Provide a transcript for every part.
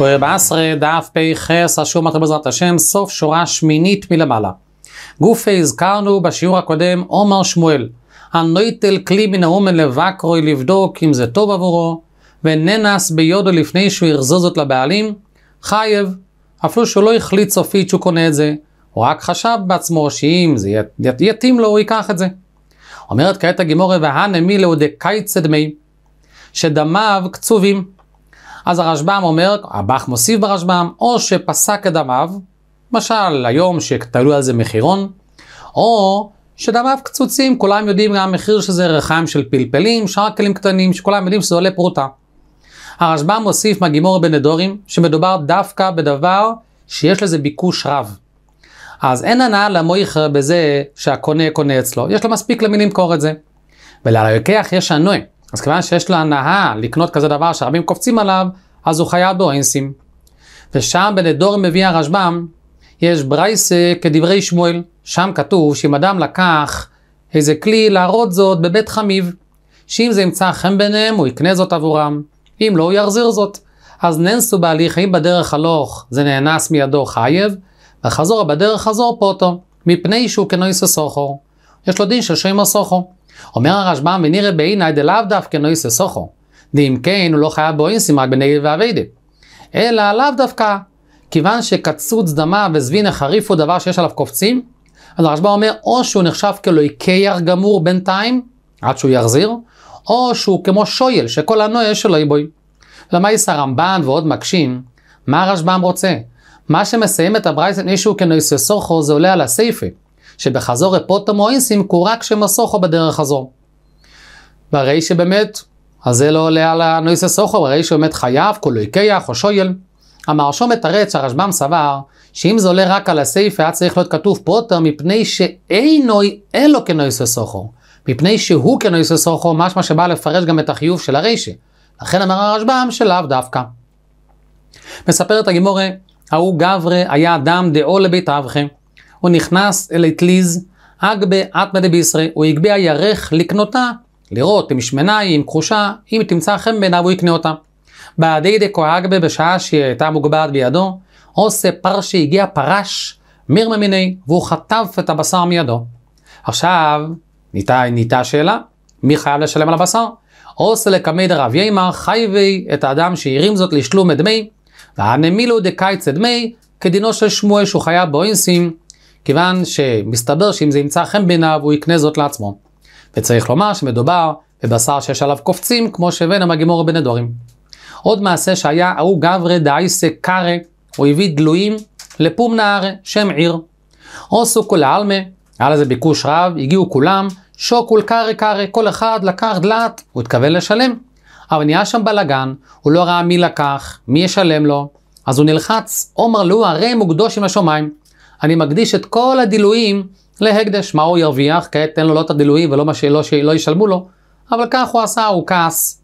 ובעשרה דף פ"ח, אשור מתחיל בעזרת השם, סוף שורה שמינית מלמעלה. גופי הזכרנו בשיעור הקודם, עומר שמואל, הנויטל כלי מן האומן לבקרוי לבדוק אם זה טוב עבורו, וננס ביודו לפני שהוא ירזוז זאת לבעלים, חייב, אפילו שהוא לא החליט סופית שהוא קונה את זה, הוא רק חשב בעצמו שאם זה יתאים לו, הוא ייקח את זה. אומרת כעת הגימורי, והנמי לאו צדמי, שדמיו קצובים. אז הרשב"ם אומר, הבח מוסיף ברשב"ם, או שפסק את דמיו, למשל היום שתלוי על זה מחירון, או שדמיו קצוצים, כולם יודעים גם מחיר שזה רחיים של פלפלים, שאר כלים קטנים, שכולם יודעים שזה עולה פרוטה. הרשב"ם מוסיף מהגימור בן נדורים, שמדובר דווקא בדבר שיש לזה ביקוש רב. אז אין הנאה למויכר בזה שהקונה קונה אצלו, יש לו מספיק למי למכור את זה. וללקח יש הנועה, אז כיוון שיש לו הנאה לקנות כזה דבר שרבים קופצים עליו, אז הוא חייב באורנסים. ושם בנדורים מביא הרשב"ם, יש ברייסה כדברי שמואל. שם כתוב שאם אדם לקח איזה כלי להראות זאת בבית חמיב, שאם זה ימצא חן ביניהם, הוא יקנה זאת עבורם. אם לא, הוא יחזיר זאת. אז ננסו בהליך, אם בדרך הלוך זה נאנס מידו חייב, וחזור בדרך חזור פוטו, מפני שהוא כנויסו סוחור. יש לו דין של שימר סוחור. אומר הרשב"ם, ונראה בעיניי דלאו דווקא נויסה סוכו. ואם כן, הוא לא חייב באוינסים רק בנגד ואביידי. אלא לאו דווקא, כיוון שקצוץ דמה וזבינה חריף הוא דבר שיש עליו קופצים, אז הרשב"ם אומר, או שהוא נחשב כלויקייר גמור בינתיים, עד שהוא יחזיר, או שהוא כמו שויל, שכל הנויה שלו היא בוי. למה יש הרמב"ן ועוד מקשים, מה הרשב"ם רוצה? מה שמסיים את הברייסט מישהו כנויססוכו, זה עולה על הסייפה. שבחזור פוטומו איסים קורק שמסוכו בדרך חזור. והרי שבאמת, אז זה לא עולה על הנויסס סוכו, הרי שבאמת חייב, כולו איקח או שויל. המרשום מתרץ שהרשב"ם סבר שאם זה עולה רק על הסייפה היה צריך להיות כתוב פוטר מפני שאינו אין לו כנויסס סוכו. מפני שהוא כנויסס סוכו משמע שבא לפרש גם את החיוב של הרישה. לכן אמר הרשב"ם שלאו דווקא. מספרת הגימורי, ההוא גברי היה אדם דאו לבית אבכם, הוא נכנס אל אטליז, אגבה אטמדה בישראל, הוא הגביה ירך לקנותה, לראות אם שמנה היא, אם כחושה, אם תמצא חן בעיניו הוא יקנה אותה. בעדי דקו אגבה בשעה שהיא הייתה מוגבעת בידו, עושה פרשי הגיע פרש מרמה מיני, והוא חטף את הבשר מידו. עכשיו, ניתה, ניתה שאלה, מי חייב לשלם על הבשר? עושה לקמי דרב יימא חייבי את האדם שהרים זאת לשלום את דמי, והנמילו דקיץ את דמי, כדינו של שמואל שהוא חייב באינסים, כיוון שמסתבר שאם זה ימצא חן בעיניו, הוא יקנה זאת לעצמו. וצריך לומר שמדובר בבשר שיש עליו קופצים, כמו שבין המגימור בני דורים. עוד מעשה שהיה, ההוא גברי דאייסה קארה, הוא הביא דלויים לפום הרי, שם עיר. עושו כל העלמה, היה לזה ביקוש רב, הגיעו כולם, שוקול קארה קארה, כל אחד לקח דלת, הוא התכוון לשלם. אבל נהיה שם בלאגן, הוא לא ראה מי לקח, מי ישלם לו, אז הוא נלחץ, עומר לו הרי מוקדוש עם השמיים. אני מקדיש את כל הדילויים להקדש. מה הוא ירוויח? כעת תן לו לא את הדילויים ולא מה שלא לא שלא ישלמו לו, אבל כך הוא עשה, הוא כעס.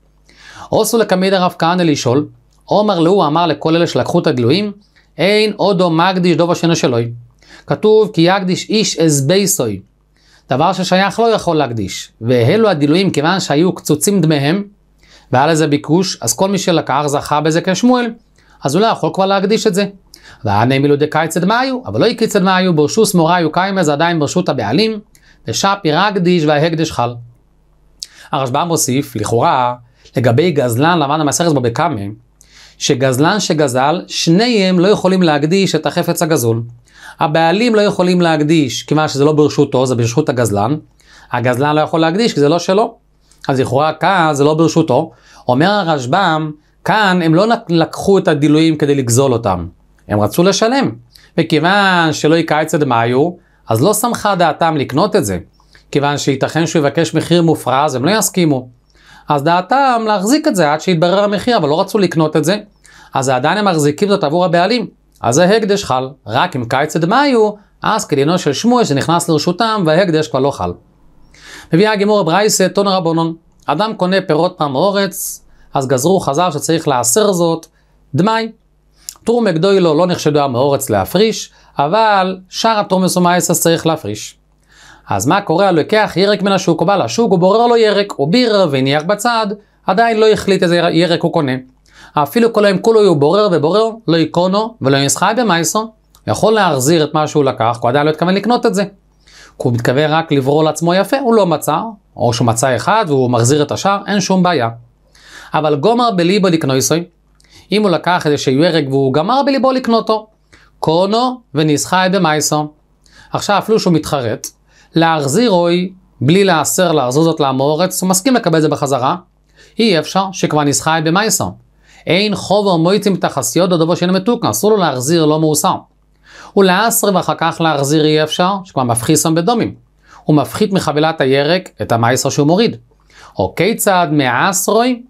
עושו לקמיד הרב כהנא לשאול, עומר להו אמר לכל אלה שלקחו את הדילויים, אין עודו מקדיש דוב השינו שלוי. כתוב כי יקדיש איש אזבייסוי. דבר ששייך לא יכול להקדיש. והעלו הדילויים כיוון שהיו קצוצים דמיהם, והיה לזה ביקוש, אז כל מי שלקח זכה בזה כשמואל, אז הוא לא יכול כבר להקדיש את זה. ואנא מילו דקייצד מאיו, אבל לא יקייצד מאיו, ברשוס מוראיו קיימא זה עדיין ברשות הבעלים, ושפי רגדיש וההקדש חל. הרשב"א מוסיף, לכאורה, לגבי גזלן למד המסכת בבא קמא, שגזלן שגזל, שניהם לא יכולים להקדיש את החפץ הגזול. הבעלים לא יכולים להקדיש, כיוון שזה לא ברשותו, זה ברשות הגזלן. הגזלן לא יכול להקדיש, כי זה לא שלו. אז לכאורה כאן זה לא ברשותו. אומר הרשב"ם, כאן הם לא לקחו את הדילויים כדי לגזול אותם. הם רצו לשלם. וכיוון שלא יקיץ עד מאיו, אז לא שמחה דעתם לקנות את זה. כיוון שייתכן שהוא יבקש מחיר מופרע, אז הם לא יסכימו. אז דעתם להחזיק את זה עד שיתברר המחיר, אבל לא רצו לקנות את זה. אז עדיין הם מחזיקים זאת עבור הבעלים. אז זה הקדש חל, רק אם קיץ עד מאיו, אז כדינו של שמואל שנכנס לרשותם, וההקדש כבר לא חל. מביא הגימור ברייסה, טון רבונון. אדם קונה פירות פעם אורץ, אז גזרו חזר שצריך להסר זאת, דמאי. תרומה גדוילו לא נחשדו המאורץ להפריש, אבל שאר התרומס ומאייסס צריך להפריש. אז מה קורה? לוקח ירק מן השוק, הוא בא לשוק, הוא בורר לו ירק, הוא בירר והניח בצד, עדיין לא החליט איזה ירק הוא קונה. אפילו כל היום כולו הוא בורר ובורר, לא יקונו ולא ינסחה במאייסו, יכול להחזיר את מה שהוא לקח, הוא עדיין לא התכוון לקנות את זה. הוא מתכוון רק לברור לעצמו יפה, הוא לא מצא, או שהוא מצא אחד והוא מחזיר את השאר, אין שום בעיה. אבל גומר בליבו דקנויסוי, אם הוא לקח איזשהו ירק והוא גמר בליבו לקנות אותו. קורנו וניסחי במאיסו. עכשיו אפילו שהוא מתחרט, להחזיר אוי בלי להסר להחזיר זאת לאמורץ, הוא מסכים לקבל את זה בחזרה. אי אפשר שכבר ניסחי במאיסו. אין חובר מויצים תחסיות דודו שאינו מתוקן, אסור לו להחזיר לא מאוסר. ולעשרה ואחר כך להחזיר אי אפשר, שכבר מפחיסם בדומים. הוא מפחית מחבילת הירק את המאיסו שהוא מוריד. או אוקיי, כיצד מעשרוי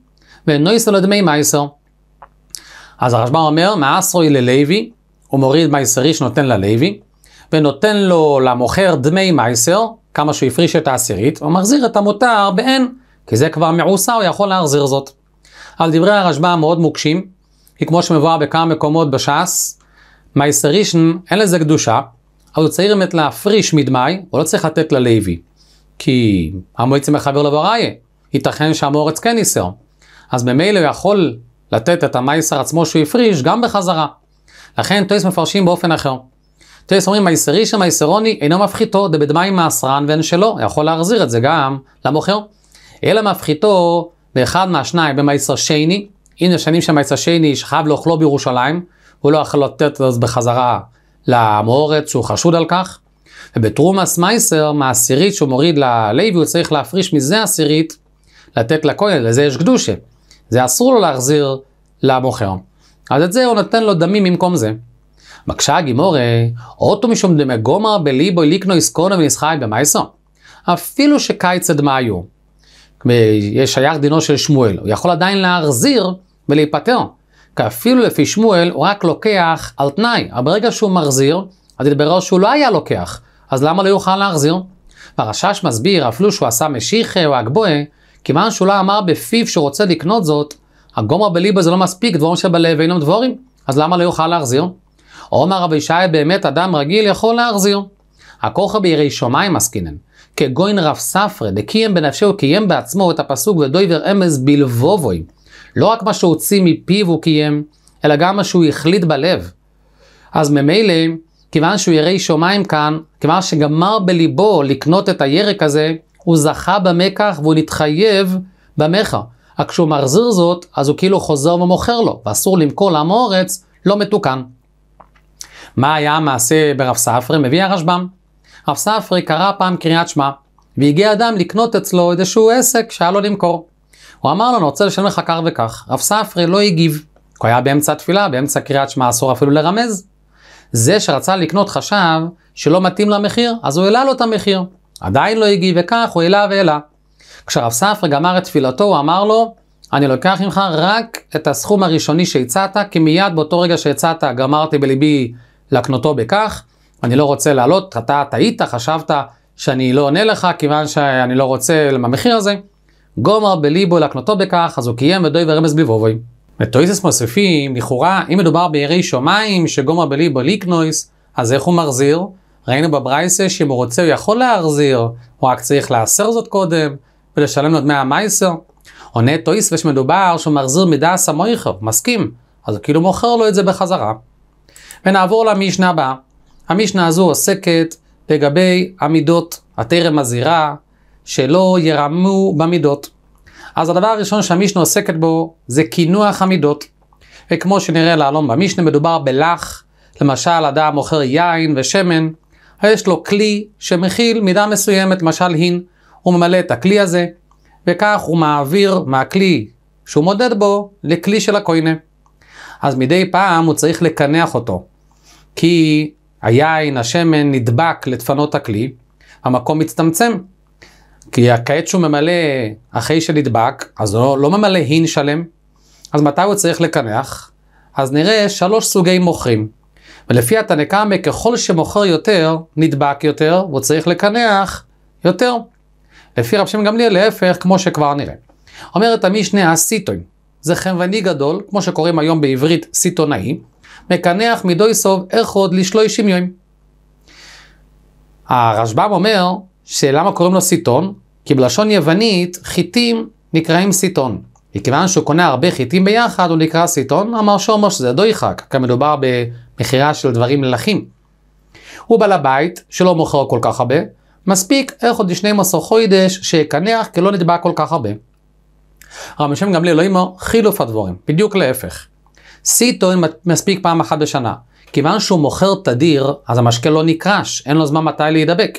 ונויסו לדמי מייסר. אז הרשב"א אומר, מאסרוי ללוי, הוא מוריד מייסרי שנותן ללוי, ונותן לו למוכר דמי מייסר, כמה שהוא הפריש את העשירית, הוא מחזיר את המותר בעין, כי זה כבר מעושה, הוא יכול להחזיר זאת. אבל דברי הרשב"א המאוד מוקשים, כי כמו שמבואר בכמה מקומות בש"ס, מייסרישן אין לזה קדושה, אז הוא צריך באמת להפריש מדמי, הוא לא צריך לתת ללוי. כי המועצה מחבר לבראיה, ייתכן שהמורץ כן ניסר. אז ממילא הוא יכול לתת את המייסר עצמו שהוא הפריש גם בחזרה. לכן טויס מפרשים באופן אחר. טויס אומרים מייסרי שמייסרוני אינו מפחיתו דבדמיים מעשרן ואין שלו, יכול להחזיר את זה גם למוכר. אלא מפחיתו באחד מהשניים במייסר שני, הנה שנים שמייסר שני שחייב לאוכלו בירושלים, הוא לא יכול לתת את זה בחזרה למורץ שהוא חשוד על כך. ובתרומס מייסר, מהעשירית שהוא מוריד ללוי, הוא צריך להפריש מזה עשירית, לתת לכהן, לזה יש קדושה. זה אסור לו להחזיר למוכר. אז את זה הוא נותן לו דמים במקום זה. מקשה הגימורי, אוטו משום דמגומר בליבו ליקנו עסקונו ונסחי במאיסו. אפילו שקיץ מה היו. יש שייך דינו של שמואל, הוא יכול עדיין להחזיר ולהיפטר. כי אפילו לפי שמואל הוא רק לוקח על תנאי, אבל ברגע שהוא מחזיר, אז התברר שהוא לא היה לוקח, אז למה לא יוכל להחזיר? והרשש מסביר, אפילו שהוא עשה משיחה או הגבוה, כיוון שאולי אמר בפיו שהוא רוצה לקנות זאת, הגומר בליבה זה לא מספיק, דבורים שבלב אינם דבורים, אז למה לא יוכל להחזיר? עומר רבי ישי, באמת אדם רגיל יכול להחזיר. הכוכר בירי שמיים עסקינן, כגוין רב ספרי, דקיים בנפשו, וקיים בעצמו את הפסוק ודויבר אמז בלבובוי. לא רק מה שהוציא מפיו הוא קיים, אלא גם מה שהוא החליט בלב. אז ממילא, כיוון שהוא ירא שמיים כאן, כיוון שגמר בליבו לקנות את הירק הזה, הוא זכה במקח והוא נתחייב במכר. רק כשהוא מחזיר זאת, אז הוא כאילו חוזר ומוכר לו, ואסור למכור לעם האורץ לא מתוקן. מה היה המעשה ברב ספרי? מביא הרשב"ם. רב ספרי קרא פעם קריאת שמע, והגיע אדם לקנות אצלו איזשהו עסק שהיה לו למכור. הוא אמר לו, אני רוצה לשלם לך כך וכך. רב ספרי לא הגיב. הוא היה באמצע התפילה, באמצע קריאת שמע אסור אפילו לרמז. זה שרצה לקנות חשב שלא מתאים למחיר, אז הוא העלה לו את המחיר. עדיין לא הגיב, וכך הוא העלה והעלה. כשרב ספרי גמר את תפילתו, הוא אמר לו, אני לוקח ממך רק את הסכום הראשוני שהצעת, כי מיד באותו רגע שהצעת, גמרתי בליבי להקנותו בכך. אני לא רוצה לעלות, אתה טעית, חשבת שאני לא עונה לך, כיוון שאני לא רוצה למחיר הזה. גומר בליבו להקנותו בכך, אז הוא קיים ודוי ורמז בלבובוי. מטואיסס מוסיפים, לכאורה, אם מדובר בירי שמיים שגומר בליבו ליקנויס, אז איך הוא מחזיר? ראינו בברייסה שאם הוא רוצה הוא יכול להחזיר, הוא רק צריך להסר זאת קודם ולשלם לו דמי המייסר. עונה טויס ושמדובר שהוא מחזיר מידה המויכר, מסכים, אז הוא כאילו מוכר לו את זה בחזרה. ונעבור למשנה הבאה. המשנה הזו עוסקת לגבי המידות, הטרם הזירה, שלא ירמו במידות. אז הדבר הראשון שהמשנה עוסקת בו זה קינוח המידות. וכמו שנראה להלום במשנה מדובר בלח, למשל אדם מוכר יין ושמן, יש לו כלי שמכיל מידה מסוימת, משל הין, הוא ממלא את הכלי הזה, וכך הוא מעביר מהכלי שהוא מודד בו לכלי של הקוינה. אז מדי פעם הוא צריך לקנח אותו, כי היין, השמן, נדבק לדפנות הכלי, המקום מצטמצם. כי כעת שהוא ממלא אחרי שנדבק, אז הוא לא, לא ממלא הין שלם. אז מתי הוא צריך לקנח? אז נראה שלוש סוגי מוכרים. ולפי התנא קמא, ככל שמוכר יותר, נדבק יותר, הוא צריך לקנח יותר. לפי רב שם גמליאל, להפך, כמו שכבר נראה. אומרת המשנה הסיטוי, זה חנווני גדול, כמו שקוראים היום בעברית סיטונאי, מקנח מדוי סוב איך עוד לשלושים יום. הרשב"ם אומר, שלמה קוראים לו סיטון? כי בלשון יוונית, חיטים נקראים סיטון. מכיוון שהוא קונה הרבה חיטים ביחד, הוא נקרא סיטון, אמר שומר שזה דויחק, כי מדובר מכירה של דברים מלכים. הוא בעל הבית שלא מוכר כל כך הרבה, מספיק איך עוד מסור חוידש שיקנח כי לא נתבע כל כך הרבה. רבי שם גמליאל לא חילוף הדבורים, בדיוק להפך. סיטו מספיק פעם אחת בשנה. כיוון שהוא מוכר תדיר, אז המשקה לא נקרש, אין לו זמן מתי להידבק.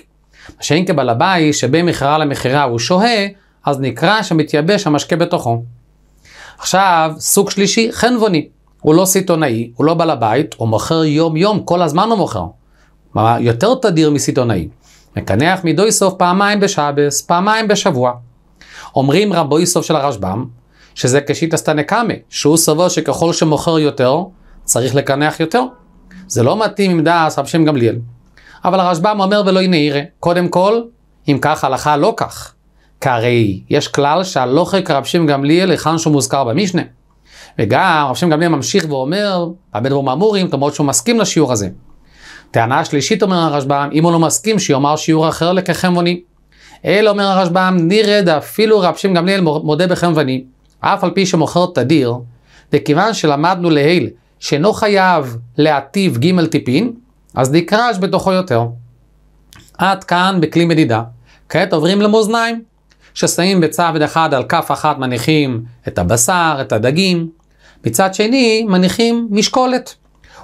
מה שאין כבעל הבית שבין מכירה למכירה הוא שוהה, אז נקרש ומתייבש המשקה בתוכו. עכשיו, סוג שלישי, חנווני. הוא לא סיטונאי, הוא לא בעל הבית, הוא מוכר יום-יום, כל הזמן הוא מוכר. יותר תדיר מסיטונאי. מקנח מדוי סוף פעמיים בשבס, פעמיים בשבוע. אומרים רבוי סוף של הרשב"ם, שזה כשיטא סטנקאמה, שהוא סובר שככל שמוכר יותר, צריך לקנח יותר. זה לא מתאים עם דעת רב שם גמליאל. אבל הרשב"ם אומר ולא הנה ינעירה. קודם כל, אם כך הלכה לא כך. כי הרי יש כלל שהלוכה רב שם גמליאל היכן שהוא מוזכר במשנה. וגם, רב שם גמליאל ממשיך ואומר, הבן רום אמורים, למרות שהוא מסכים לשיעור הזה. טענה שלישית אומר הרשב"ם, אם הוא לא מסכים, שיאמר שיעור אחר לכחמבונים. אלא אומר הרשב"ם, נירד אפילו רב שם גמליאל מודה בחמבונים, אף על פי שמוכר תדיר, וכיוון שלמדנו להיל, שאינו חייב להטיב ג' טיפין, אז נקרש בתוכו יותר. עד כאן בכלי מדידה. כעת עוברים למאזניים, ששמים בצד אחד על כף אחת מניחים את הבשר, את הדגים, מצד שני, מניחים משקולת.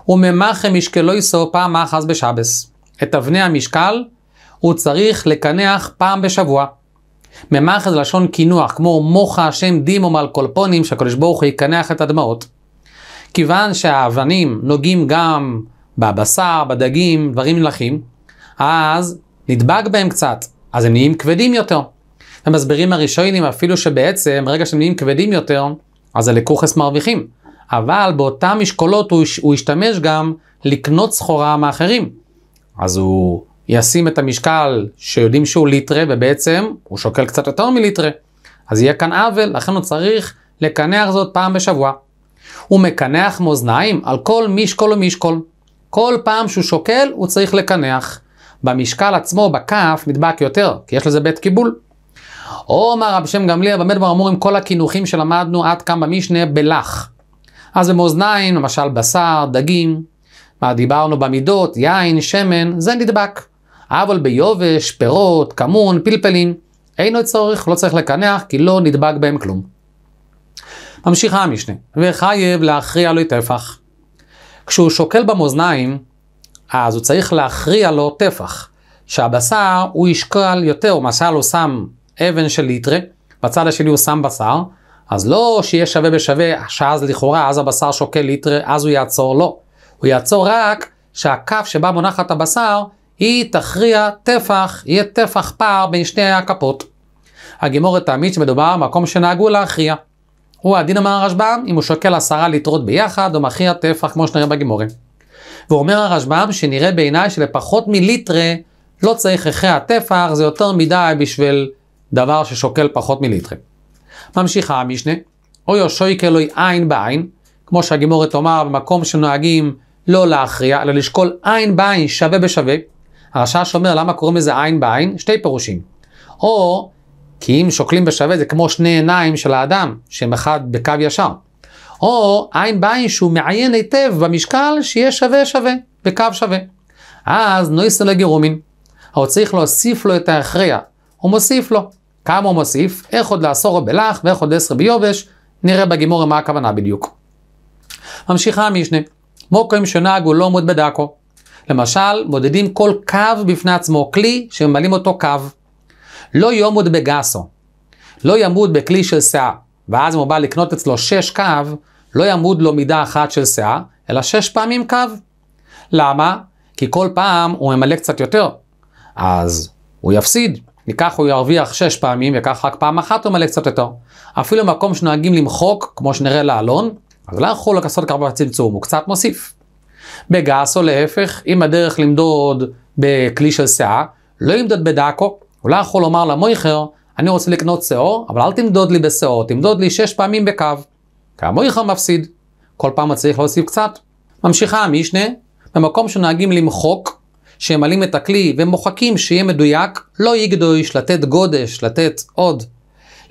וממחה משקלו יסו פעם אחת בשבס. את אבני המשקל הוא צריך לקנח פעם בשבוע. ממחה זה לשון קינוח, כמו מוחה השם דימום על שהקדוש ברוך הוא יקנח את הדמעות. כיוון שהאבנים נוגעים גם בבשר, בדגים, דברים מלכים, אז נדבק בהם קצת, אז הם נהיים כבדים יותר. ומסבירים הראשונים אפילו שבעצם, ברגע שהם נהיים כבדים יותר, אז הלקוחס מרוויחים. אבל באותם משקולות הוא, הוא ישתמש גם לקנות סחורה מאחרים. אז הוא ישים את המשקל שיודעים שהוא ליטרה, ובעצם הוא שוקל קצת יותר מליטרה. אז יהיה כאן עוול, לכן הוא צריך לקנח זאת פעם בשבוע. הוא מקנח מאזניים על כל משקול ומשקול. כל פעם שהוא שוקל, הוא צריך לקנח. במשקל עצמו, בכף, נדבק יותר, כי יש לזה בית קיבול. אומר רב שם גמליאל, כבר אמור עם כל הקינוחים שלמדנו עד כאן במשנה בלח. אז במאזניים, למשל בשר, דגים, מה דיברנו במידות, יין, שמן, זה נדבק. אבל ביובש, פירות, כמון, פלפלים, עוד צורך, לא צריך לקנח, כי לא נדבק בהם כלום. ממשיכה המשנה, וחייב להכריע לו טפח. כשהוא שוקל במאזניים, אז הוא צריך להכריע לו טפח, שהבשר הוא ישקל יותר, למשל הוא שם אבן של ליטרה, בצד השני הוא שם בשר, אז לא שיהיה שווה בשווה, שאז לכאורה, אז הבשר שוקל ליטרה, אז הוא יעצור, לא. הוא יעצור רק שהכף שבה מונחת הבשר, היא תכריע טפח, יהיה טפח פער בין שני הכפות. הגימורת תעמיד שמדובר במקום שנהגו להכריע. הוא הדין אמר הרשב"ם, אם הוא שוקל עשרה ליטרות ביחד, הוא מכריע טפח כמו שנראה בגימורים. ואומר הרשב"ם שנראה בעיניי שלפחות מליטרה לא צריך הכרע טפח, זה יותר מדי בשביל דבר ששוקל פחות מליטרה. ממשיכה המשנה, אוי או שויקה לוי עין בעין, כמו שהגימורת תאמר, במקום שנוהגים לא להכריע, אלא לשקול עין בעין שווה בשווה. הרש"ש אומר, למה קוראים לזה עין בעין? שתי פירושים. או, כי אם שוקלים בשווה זה כמו שני עיניים של האדם, שהם אחד בקו ישר. או עין בעין שהוא מעיין היטב במשקל שיהיה שווה שווה, בקו שווה. אז נויסו לגירומין. הוא צריך להוסיף לו את ההכריע, הוא מוסיף לו. הוא מוסיף, איך עוד לעשור בלח ואיך עוד לעשר ביובש, נראה בגימור מה הכוונה בדיוק. ממשיכה המשנה, מוקרים שנהגו לא עמוד בדקו. למשל, מודדים כל קו בפני עצמו, כלי שממלאים אותו קו. לא יעמוד בגסו, לא יעמוד בכלי של שאה, ואז אם הוא בא לקנות אצלו שש קו, לא יעמוד לו מידה אחת של שאה, אלא שש פעמים קו. למה? כי כל פעם הוא ממלא קצת יותר, אז הוא יפסיד. וכך הוא ירוויח שש פעמים, וכך רק פעם אחת הוא מלא קצת יותר. אפילו מקום שנוהגים למחוק, כמו שנראה לאלון, אז לא יכול לעשות כרבה צמצום, הוא קצת מוסיף. בגס או להפך, אם הדרך למדוד בכלי של סאה, לא ימדוד בדאקו, הוא לא יכול לומר למויכר, אני רוצה לקנות שאור, אבל אל תמדוד לי בשאור, תמדוד לי שש פעמים בקו. כי המויכר מפסיד, כל פעם הוא צריך להוסיף קצת. ממשיכה המשנה, במקום שנוהגים למחוק, שממלאים את הכלי ומוחקים שיהיה מדויק, לא יגדויש לתת גודש, לתת עוד.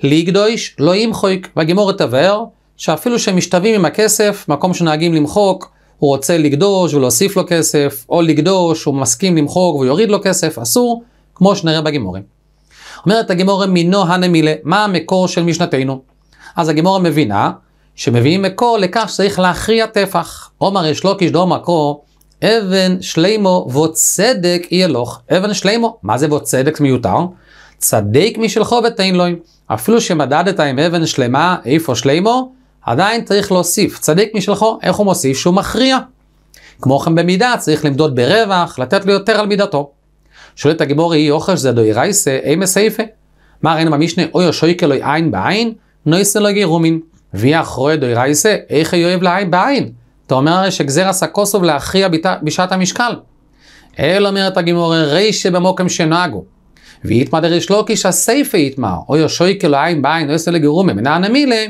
ליגדויש, לא ימחוק, והגימור תבהר, שאפילו שהם משתווים עם הכסף, מקום שנוהגים למחוק, הוא רוצה לגדוש ולהוסיף לו כסף, או לגדוש, הוא מסכים למחוק ויוריד לו כסף, אסור, כמו שנראה בגימורים. אומרת הגימורה מינו הנמילה, מה המקור של משנתנו? אז הגימורה מבינה שמביאים מקור לכך שצריך להכריע טפח. עומר ישלוקיש דאומר מקור, אבן שלימו וצדק יהיה לך. אבן שלימו, מה זה וצדק מיותר? צדק משלחו ותן לו. אפילו שמדדת עם אבן שלמה, איפה שלימו, עדיין צריך להוסיף. צדק משלחו, איך הוא מוסיף? שהוא מכריע. כמו כן במידה, צריך למדוד ברווח, לתת לו יותר על מידתו. שואל את הגיבור יהי אוכש זדוי רייסה, אי מסייפה. מה ראינו במשנה, אוי אושויקה לוי עין בעין, נויסה לא גירומין. ויח אחרוי דוי רייסה, איך יאהב לעין בעין. אתה אומר הרי שגזיר עשה כוסוב להכריע בשעת המשקל. אל אומרת הגימור, הרי שבמוקם שנהגו. ויתמא דריש לוקיש הסייפה יתמר, או יושוי כלא עין בעין, או יסלו לגירומים, מנענה מילה,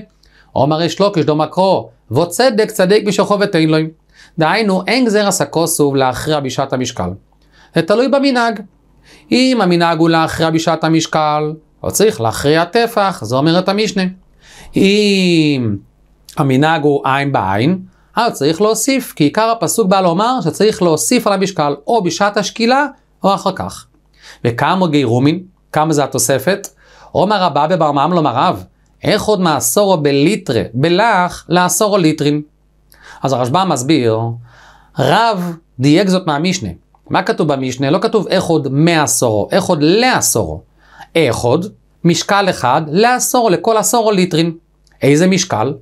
עומר ריש לוקיש דו מקרו, וצדק צדיק בשוכו ותן לו. דהיינו, אין גזיר עשה כוסוב להכריע בשעת המשקל. זה תלוי במנהג. אם המנהג הוא להכריע בשעת המשקל, לא צריך להכריע טפח, זה אומרת המשנה. אם המנהג הוא עין בעין, אז צריך להוסיף, כי עיקר הפסוק בא לומר שצריך להוסיף על המשקל או בשעת השקילה או אחר כך. וכמה גיירומין, כמה זה התוספת? עומר הבא בברמם לומר רב, איך עוד או בליטרה, בלח או ליטרין? אז הרשב"א מסביר, רב דייק זאת מהמשנה. מה כתוב במשנה? לא כתוב איך עוד מעשורו, איך עוד לעשורו. איך עוד? משקל אחד לעשורו, לכל עשורו ליטרין. איזה משקל?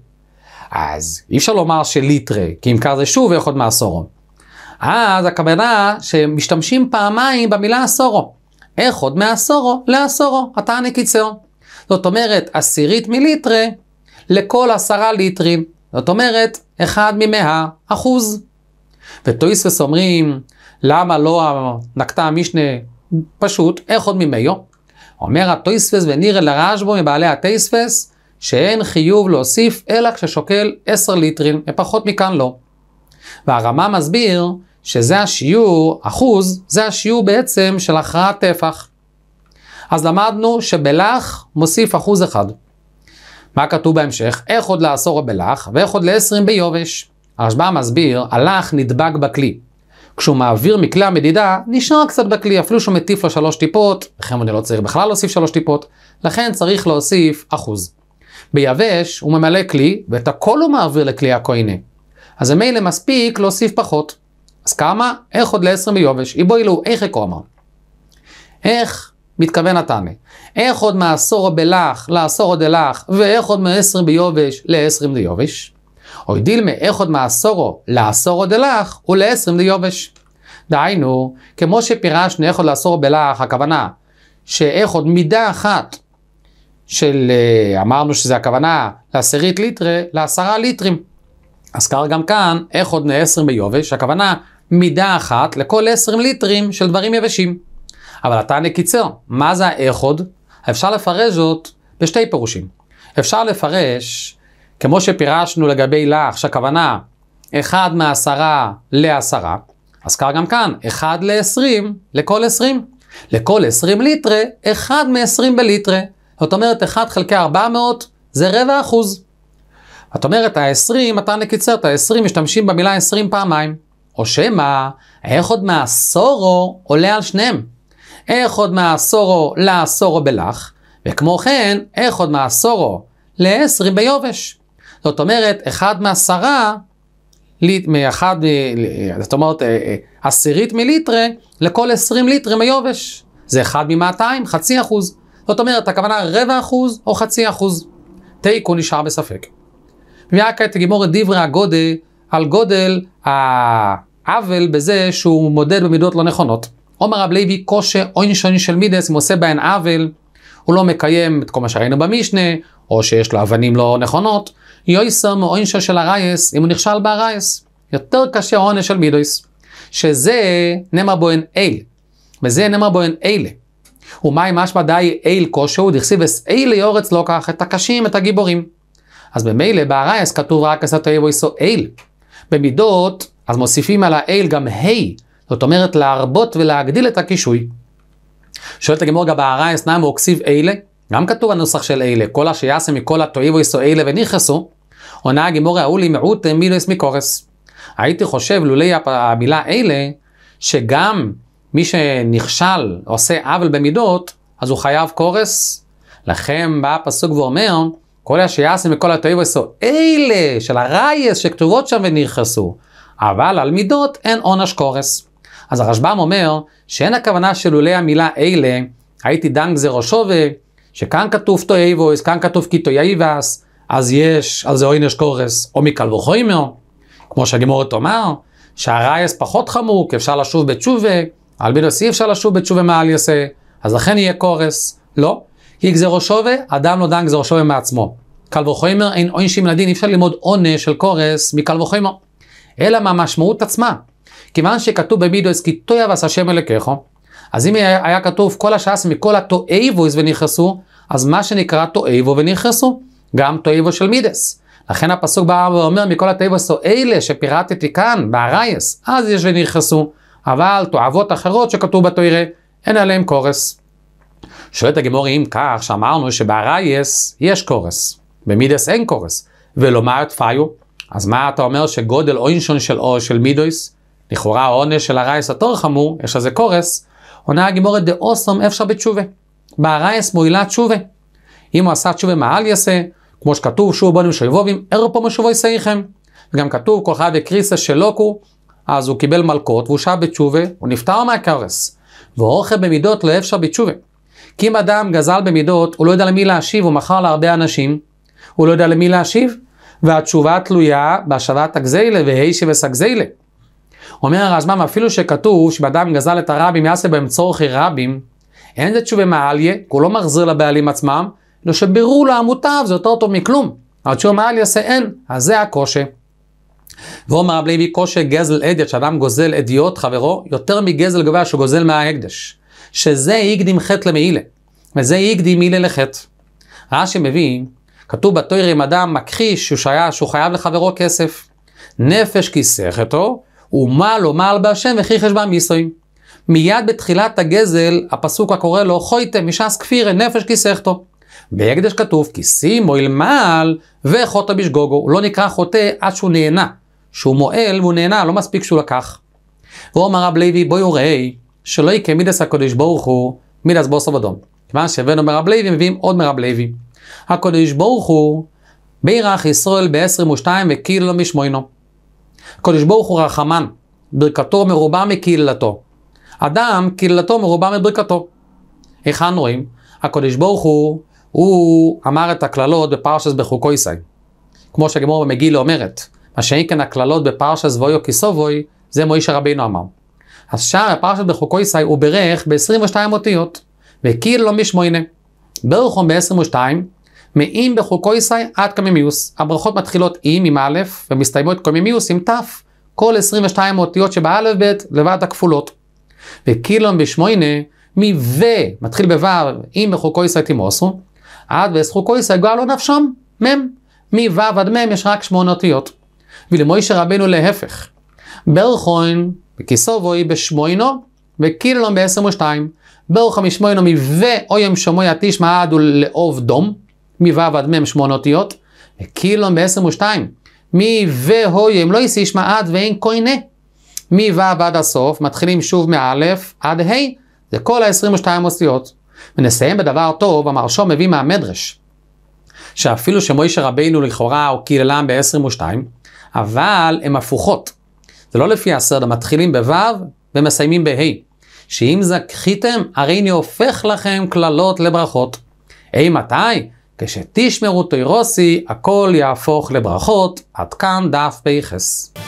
אז אי אפשר לומר שליטרי, כי אם קר זה שוב ויכול להיות מעשורו. אז הכוונה שמשתמשים פעמיים במילה עשורו. איך עוד מעשורו לעשורו, התענא קיצר. זאת אומרת, עשירית מליטרי לכל עשרה ליטרים. זאת אומרת, אחד ממאה אחוז. וטויספס אומרים, למה לא נקטה המשנה פשוט, איך עוד ממאיו? אומר הטויספס וניר לרשבו מבעלי הטייספס, שאין חיוב להוסיף אלא כששוקל 10 ליטרים, ופחות מכאן לא. והרמה מסביר שזה השיעור, אחוז, זה השיעור בעצם של הכרעת טפח. אז למדנו שבלח מוסיף אחוז אחד. מה כתוב בהמשך? איך עוד לעשור בלח ואיך עוד לעשרים ביובש. הרשב"א מסביר, הלח נדבק בכלי. כשהוא מעביר מכלי המדידה, נשאר קצת בכלי, אפילו שהוא מטיף לו שלוש טיפות, לכן הוא לא צריך בכלל להוסיף שלוש טיפות, לכן צריך להוסיף אחוז. ביבש הוא ממלא כלי, ואת הכל הוא מעביר לכלי הכהנה. אז המילא מספיק להוסיף פחות. אז כמה? איך עוד מיובש? איבו אילו, איך אקומר? איך מתכוון התנא? איך עוד מעשור בלח לעשור עוד אלח, ואיך עוד מעשרים ביובש לעשרים דיובש? אוי דילמה, איך עוד מעשורו לעשור עוד דלח ולעשרים דיובש. דהיינו, כמו שפירשנו איך עוד לעשור בלח, הכוונה שאיך עוד מידה אחת של, אה, אמרנו שזה הכוונה לעשירית ליטרה, לעשרה ליטרים. אז קר גם כאן, איך עוד נעשרים ביובש? הכוונה מידה אחת לכל עשרים ליטרים של דברים יבשים. אבל אתה נקיצר, מה זה עוד? אפשר לפרש זאת בשתי פירושים. אפשר לפרש, כמו שפירשנו לגבי לך, שהכוונה אחד מעשרה לעשרה, אז כך גם כאן, אחד לעשרים לכל עשרים. לכל עשרים ליטרה, אחד מעשרים בליטרה. זאת אומרת 1 חלקי 400 זה רבע אחוז. זאת אומרת ה-20, אתה נקיצר את ה-20, משתמשים במילה 20 פעמיים. או שמא, איך עוד מהסורו עולה על שניהם? איך עוד מהסורו לעשורו בלח? וכמו כן, איך עוד מהסורו ל-20 ביובש. זאת אומרת, אחד מעשרה, מאחד, אה, אה, זאת אומרת, אה, עשירית מליטרה לכל עשרים ליטרים ביובש. זה אחד ממאתיים, חצי אחוז. זאת אומרת, הכוונה רבע אחוז או חצי אחוז. תיקו נשאר בספק. מביאה כעת את דברי הגודל על גודל העוול בזה שהוא מודד במידות לא נכונות. עומר רב לוי קושה אוינשון של מידס, אם הוא עושה בהן עוול, הוא לא מקיים את כל מה שראינו במשנה, או שיש לו אבנים לא נכונות, יויסר מאוינשו של הרייס, אם הוא נכשל בהרייס. יותר קשה עונש של מידס. שזה נאמר בוהן אלה, וזה נאמר בוהן אלה. ומאי משמע די איל כושהו דכסיבס אי ליורץ לא כך את הקשים את הגיבורים. אז במילא בארייס כתוב רק אסתו איסו איל. במידות אז מוסיפים על האל גם ה', זאת אומרת להרבות ולהגדיל את הקישוי. שואלת הגמור גם בארייס נאמו אוקסיב אילה? גם כתוב הנוסח של אילה, כל אשר יעשה מכל התועיבו יסו אילה ונכנסו. עונה הגמור ההוא לי מיעוט מילוס מקורס. הייתי חושב לולי המילה אילה, שגם מי שנכשל, עושה עוול במידות, אז הוא חייב קורס. לכם בא הפסוק ואומר, כל השיעשים וכל עשו אלה של הרייס שכתובות שם ונכרסו. אבל על מידות אין עונש קורס. אז הרשב"ם אומר שאין הכוונה שלולי המילה אלה, הייתי דן גזירו שווה, שכאן כתוב תויבוס, כאן כתוב כי תויבס, אז יש על זה עונש קורס, או מקל וחומר, כמו שהגמורת אומר, שהרייס פחות חמור, כי אפשר לשוב בתשובה. על בינוס אי אפשר לשוב בתשובה מעל יעשה, אז לכן יהיה קורס. לא, כי גזירו שווה, אדם לא דן גזירו שווה מעצמו. קל וחומר אין עונשים מן הדין, אי אפשר ללמוד עונש של קורס מקל וחומר, אלא מהמשמעות עצמה. כיוון שכתוב במידוס כי תויבס השם אלוקיכו, אז אם היה היה כתוב כל השעס מכל התועבוס ונכנסו, אז מה שנקרא תועבו ונכנסו, גם תועבו של מידס. לכן הפסוק בא ואומר מכל התועבוס או אלה שפירטתי כאן, בארייס, אז יש ונכנסו. אבל תועבות אחרות שכתוב בתוירה, אין עליהם קורס. שואלת הגמורי אם כך, שאמרנו שבארייס יש קורס, במידס אין קורס, ולומר תפיו, אז מה אתה אומר שגודל אוינשון של או של מידויס, לכאורה העונש של ארייס התור חמור, יש לזה קורס, עונה הגמורת דאוסום אפשר בתשובה. בארייס מועילה תשובה. אם הוא עשה תשובה מעל יעשה, כמו שכתוב שוב בונים שויבובים, ארפו משובוי סייכם. וגם כתוב כל אחד הקריסה שלוקו, אז הוא קיבל מלקות והוא שב בתשובה, הוא נפטר מהכרס. ואורכי במידות לא אפשר בתשובה. כי אם אדם גזל במידות, הוא לא יודע למי להשיב, הוא מכר להרבה אנשים, הוא לא יודע למי להשיב, והתשובה תלויה בהשבת הגזילה והישי וסגזיילה. אומר הרשב"ם, אפילו שכתוב שבאדם גזל את הרבים יעשה בהם צורכי רבים, אין זה תשובה מעליה, כי הוא לא מחזיר לבעלים עצמם, אלא שבירור לעמותיו זה יותר טוב מכלום. התשובה מעליה זה אין, אז זה הקושי. ואומר רב לוי קושי גזל עדיה, שאדם גוזל עדיות חברו, יותר מגזל גובה שגוזל מההקדש. שזה איגדים חטא למעילה, וזה איגדים מילה לחטא. רש"י מביא, כתוב בתויר עם אדם מכחיש שהוא, שיה, שהוא חייב לחברו כסף. נפש כיסך אותו, ומה לא מעל בהשם וכי חשבה מיסוי. מיד בתחילת הגזל, הפסוק הקורא לו, חויתם משס כפירה נפש כיסך כיסכתו. בהקדש כתוב, כיסים מועיל מעל וחוטא בשגוגו. הוא לא נקרא חוטא עד שהוא נהנה. שהוא מועל והוא נהנה, לא מספיק שהוא לקח. אמר רב לוי, בואי וראי, שלא יקרה מידס הקודש ברוך הוא, מידס בוסו אדום. כיוון שהבאנו מרב לוי, מביאים עוד מרב לוי. הקודש ברוך הוא, בירך ישראל ב-22 וקהילה לא משמוינו. הקודש ברוך הוא רחמן, ברכתו מרובה מקיללתו. אדם, קיללתו מרובה מברכתו. היכן רואים? הקודש ברוך הוא, הוא אמר את הקללות בפרשס בחוקו ישראל. כמו שהגמור במגילה אומרת, השני כן הקללות בפרשס או כיסובוי, זה מוישה רבינו אמר. אז שער הפרשת בחוקו ישראל הוא בירך ב-22 אותיות, וכאילו לא משמוינה. ברוך הוא ב-22, מאים בחוקו ישראל עד קמימיוס. הברכות מתחילות עם עם א' ומסתיימות קמימיוס עם ת', כל 22 אותיות שבאלף ב' לבד הכפולות. וכאילו בשמוינה, לא מ"ו מתחיל בו' אם בחוקו ישראל תימוסו, עד וסחוקו ישראל גואלו נפשם, מ'. מו' עד מ' יש רק שמונה אותיות. ולמוישה רבנו להפך. ברכוין וכיסובוי בשמוינו וקיללון לא בעשר ושתיים. ברכו משמוינו מבאוים שמוי עתיש מעד ולאוב דום, מו' עד מ' שמונה אותיות, וקיללון לא בעשר ושתיים. מבאוים לא יסיש מעד ואין כהנה. מו' עד הסוף, מתחילים שוב מאלף עד ה', זה כל ה-22 אוסיות. ונסיים בדבר טוב, המרשום מביא מהמדרש, שאפילו שמוישה רבינו לכאורה הוא קיללם ב-22, אבל הן הפוכות. זה לא לפי הסדר, מתחילים בו' ומסיימים בה'. שאם זכיתם, הרי אני הופך לכם קללות לברכות. אי מתי? כשתשמרו תוירוסי, הכל יהפוך לברכות. עד כאן דף פייחס.